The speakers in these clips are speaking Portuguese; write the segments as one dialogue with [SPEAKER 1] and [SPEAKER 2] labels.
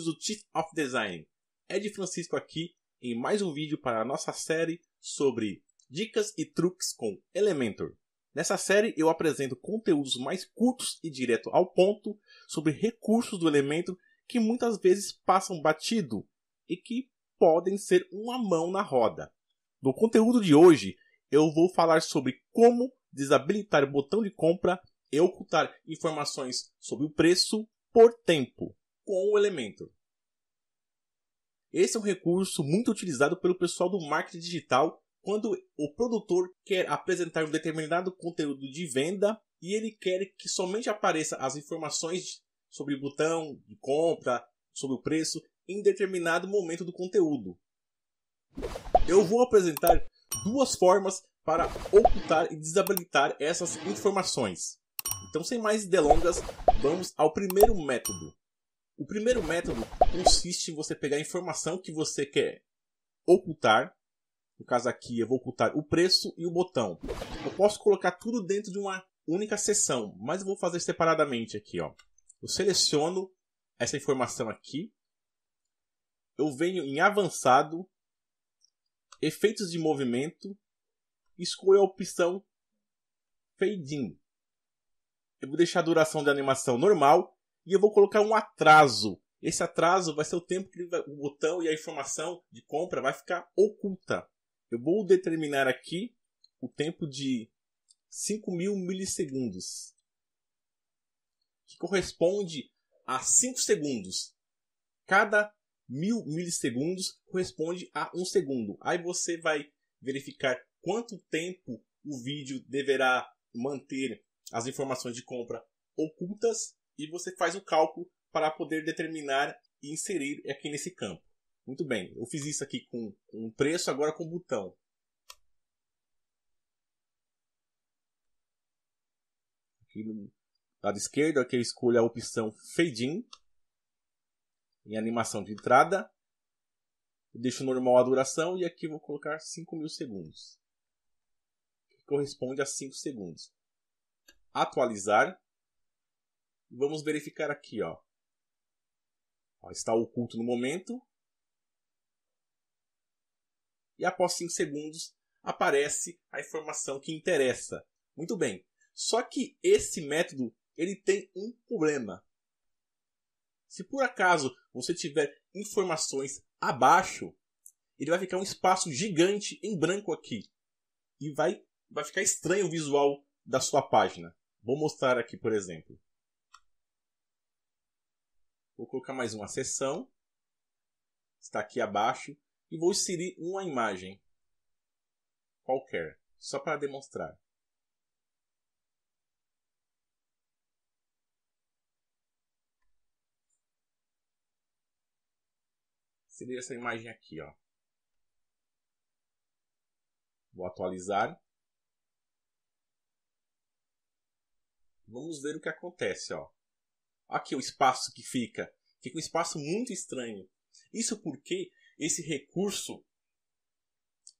[SPEAKER 1] amigos do Chief of Design. Ed Francisco aqui em mais um vídeo para a nossa série sobre dicas e truques com Elementor. Nessa série eu apresento conteúdos mais curtos e direto ao ponto sobre recursos do Elementor que muitas vezes passam batido e que podem ser uma mão na roda. No conteúdo de hoje eu vou falar sobre como desabilitar o botão de compra e ocultar informações sobre o preço por tempo com o Elementor. Esse é um recurso muito utilizado pelo pessoal do marketing digital quando o produtor quer apresentar um determinado conteúdo de venda e ele quer que somente apareça as informações sobre o botão de compra, sobre o preço em determinado momento do conteúdo. Eu vou apresentar duas formas para ocultar e desabilitar essas informações. Então, sem mais delongas, vamos ao primeiro método. O primeiro método consiste em você pegar a informação que você quer ocultar. No caso aqui, eu vou ocultar o preço e o botão. Eu posso colocar tudo dentro de uma única seção, mas eu vou fazer separadamente aqui. Ó. Eu seleciono essa informação aqui. Eu venho em avançado, efeitos de movimento, escolho a opção Fade In. Eu vou deixar a duração da animação normal e eu vou colocar um atraso. Esse atraso vai ser o tempo que o botão e a informação de compra vai ficar oculta. Eu vou determinar aqui o tempo de 5.000 milissegundos, que corresponde a 5 segundos. Cada mil milissegundos corresponde a 1 um segundo. Aí você vai verificar quanto tempo o vídeo deverá manter as informações de compra ocultas e você faz o cálculo para poder determinar e inserir aqui nesse campo. Muito bem, eu fiz isso aqui com um preço, agora com botão. Aqui no lado esquerdo, aqui eu escolho a opção Fade In, em animação de entrada. Eu deixo normal a duração e aqui vou colocar 5.000 segundos, que corresponde a 5 segundos. Atualizar. Vamos verificar aqui, ó. ó está oculto no momento. E após 5 segundos aparece a informação que interessa. Muito bem. Só que esse método ele tem um problema. Se por acaso você tiver informações abaixo, ele vai ficar um espaço gigante em branco aqui. E vai, vai ficar estranho o visual da sua página. Vou mostrar aqui, por exemplo. Vou colocar mais uma seção. Está aqui abaixo. E vou inserir uma imagem. Qualquer. Só para demonstrar. Inserir essa imagem aqui, ó. Vou atualizar. Vamos ver o que acontece, ó. Aqui é o espaço que fica. Fica um espaço muito estranho. Isso porque esse recurso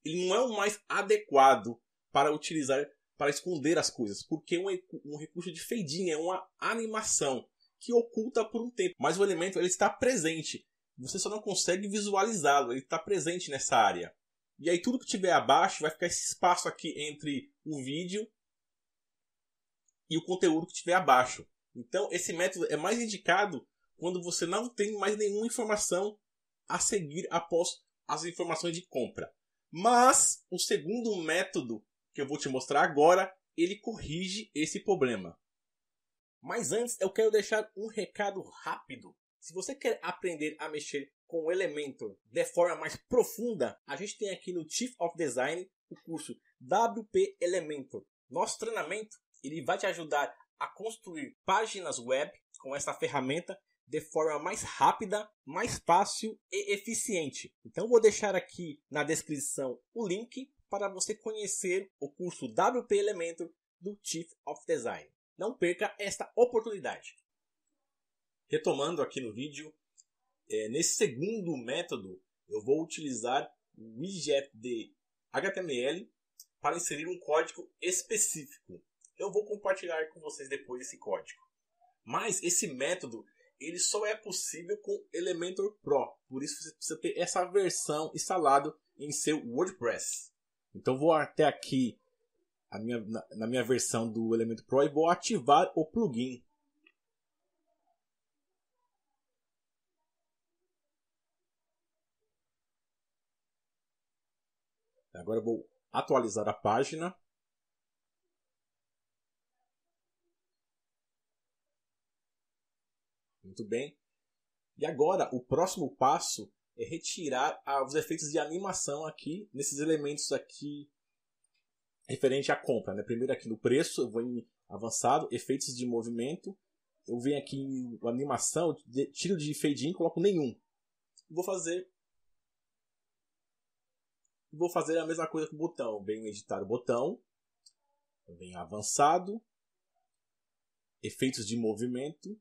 [SPEAKER 1] ele não é o mais adequado para utilizar para esconder as coisas, porque um, um recurso de fading é uma animação que oculta por um tempo, mas o elemento ele está presente. Você só não consegue visualizá-lo, ele está presente nessa área. E aí tudo que tiver abaixo vai ficar esse espaço aqui entre o vídeo e o conteúdo que tiver abaixo. Então, esse método é mais indicado quando você não tem mais nenhuma informação a seguir após as informações de compra. Mas o segundo método que eu vou te mostrar agora, ele corrige esse problema. Mas antes eu quero deixar um recado rápido. Se você quer aprender a mexer com o Elementor de forma mais profunda, a gente tem aqui no Chief of Design o curso WP Elementor. Nosso treinamento ele vai te ajudar a construir páginas web com essa ferramenta de forma mais rápida, mais fácil e eficiente. Então vou deixar aqui na descrição o link para você conhecer o curso WP Elementor do Chief of Design. Não perca esta oportunidade. Retomando aqui no vídeo, é, nesse segundo método eu vou utilizar o widget de HTML para inserir um código específico. Eu vou compartilhar com vocês depois esse código. Mas esse método ele só é possível com Elementor Pro. Por isso você precisa ter essa versão instalado em seu WordPress. Então vou até aqui minha, na, na, minha versão do Elementor Pro e vou ativar o plugin. Agora vou atualizar a página. muito bem. E agora, o próximo passo é retirar os efeitos de animação aqui, nesses elementos aqui referente à compra. Né? Primeiro aqui no preço, eu vou em avançado, efeitos de movimento. Eu venho aqui em animação, tiro de fade in, coloco nenhum. Vou fazer vou fazer a mesma coisa com o botão. venho editar o botão, venho avançado, efeitos de movimento,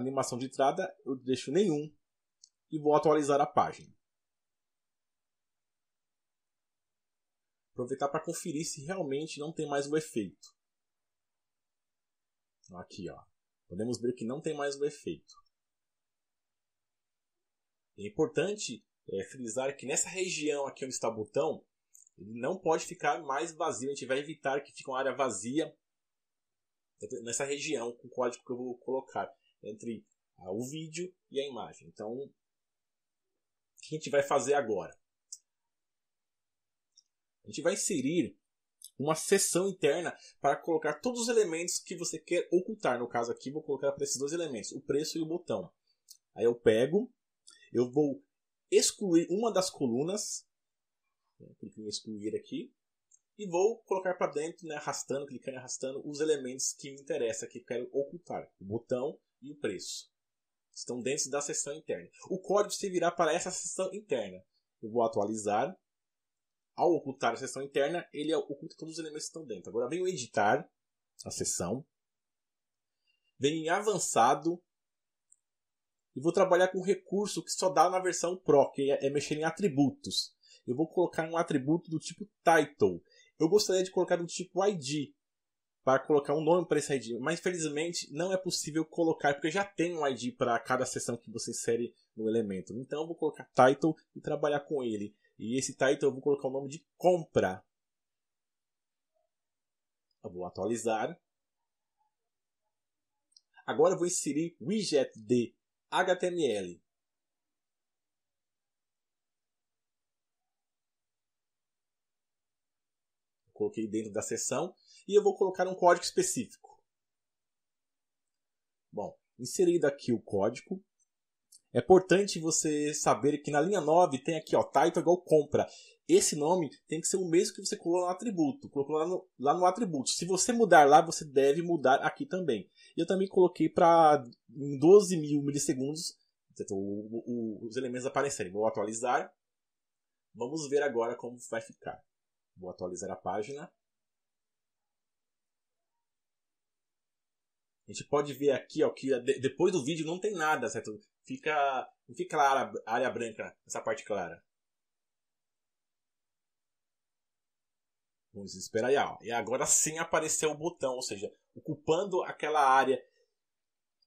[SPEAKER 1] animação de entrada eu deixo nenhum e vou atualizar a página. Aproveitar para conferir se realmente não tem mais o efeito. Aqui, ó. Podemos ver que não tem mais o efeito. É importante é, frisar que nessa região aqui onde está o botão, ele não pode ficar mais vazio. A gente vai evitar que fique uma área vazia nessa região com o código que eu vou colocar entre ah, o vídeo e a imagem. Então, o que a gente vai fazer agora? A gente vai inserir uma seção interna para colocar todos os elementos que você quer ocultar. No caso aqui, vou colocar para esses dois elementos, o preço e o botão. Aí eu pego, eu vou excluir uma das colunas, né, clico em excluir aqui, e vou colocar para dentro, né, arrastando, clicando e arrastando, os elementos que me interessam, que eu quero ocultar. O botão, e o preço. Estão dentro da seção interna. O código servirá para essa seção interna. Eu vou atualizar. Ao ocultar a seção interna, ele oculta todos os elementos que estão dentro. Agora venho editar a seção. Venho em avançado. E vou trabalhar com um recurso que só dá na versão Pro, que é, é mexer em atributos. Eu vou colocar um atributo do tipo title. Eu gostaria de colocar do tipo ID, para colocar um nome para esse ID. Mas infelizmente não é possível colocar, porque já tem um ID para cada seção que você insere no elemento. Então eu vou colocar title e trabalhar com ele. E esse title eu vou colocar o nome de compra. Eu vou atualizar. Agora eu vou inserir widget de HTML. Coloquei dentro da seção e eu vou colocar um código específico. Bom, inserido aqui o código, é importante você saber que na linha 9 tem aqui, ó, title igual compra. Esse nome tem que ser o mesmo que você colocou no atributo. Colocou lá no, lá no atributo. Se você mudar lá, você deve mudar aqui também. Eu também coloquei para 12 mil milissegundos o, o, o, os elementos aparecerem. Vou atualizar. Vamos ver agora como vai ficar. Vou atualizar a página. A gente pode ver aqui, ó, que depois do vídeo não tem nada, certo? Fica, não fica clara a área branca, essa parte clara. Vamos esperar aí, ó. E agora sim apareceu o botão, ou seja, ocupando aquela área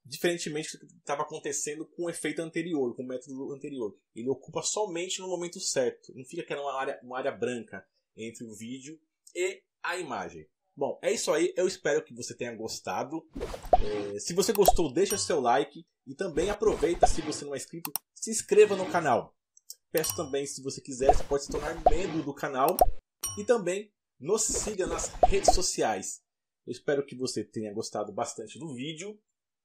[SPEAKER 1] diferentemente do que estava acontecendo com o efeito anterior, com o método anterior. Ele ocupa somente no momento certo, não fica aquela área, uma área branca entre o vídeo e a imagem. Bom, é isso aí. Eu espero que você tenha gostado. É, se você gostou, deixa seu like. E também aproveita, se você não é inscrito, se inscreva no canal. Peço também, se você quiser, você pode se tornar membro do canal. E também nos siga nas redes sociais. Eu espero que você tenha gostado bastante do vídeo.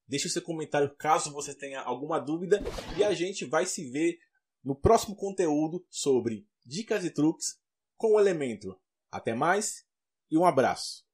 [SPEAKER 1] Deixe seu comentário caso você tenha alguma dúvida. E a gente vai se ver no próximo conteúdo sobre dicas e truques com o elemento. Até mais! e um abraço.